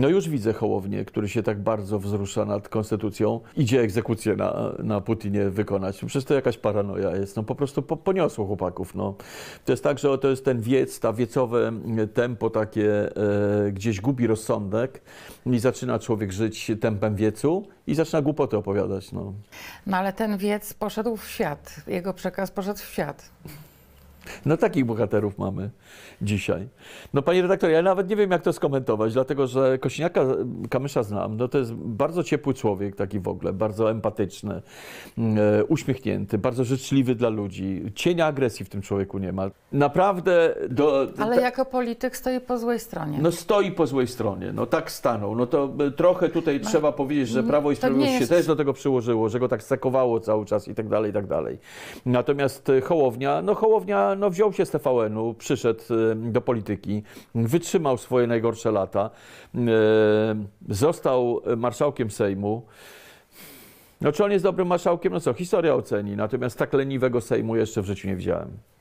No już widzę Hołownię, który się tak bardzo wzrusza nad konstytucją. Idzie egzekucję na, na Putinie wykonać. Przecież to jakaś paranoja jest. No po prostu po, poniosło chłopaków. No. To jest tak, że to jest ten wiec, ta wiecowe e, tempo takie e, gdzieś gubi rozsądek i zaczyna człowiek żyć tempem wiecu i zaczyna głupoty opowiadać. No, no ale ten wiec poszedł w świat. Jego przekaz poszedł w świat. No takich bohaterów mamy dzisiaj. No panie redaktorze, ja nawet nie wiem jak to skomentować, dlatego że Kośniaka e, Kamysza znam, no to jest bardzo ciepły człowiek taki w ogóle, bardzo empatyczny, mm, e, uśmiechnięty, bardzo życzliwy dla ludzi. Cienia agresji w tym człowieku nie ma. Naprawdę do... Ale ta... jako polityk stoi po złej stronie. No stoi po złej stronie, no tak stanął. No to e, trochę tutaj no. trzeba powiedzieć, że mm, Prawo i Sprawiedliwość jest... się też do tego przyłożyło, że go tak sekowało cały czas i tak dalej, i tak dalej. Natomiast Hołownia, no Hołownia no wziął się z TVN-u, przyszedł y, do polityki, wytrzymał swoje najgorsze lata, y, został marszałkiem Sejmu. No czy on jest dobrym marszałkiem? No co, historia oceni. Natomiast tak leniwego Sejmu jeszcze w życiu nie widziałem.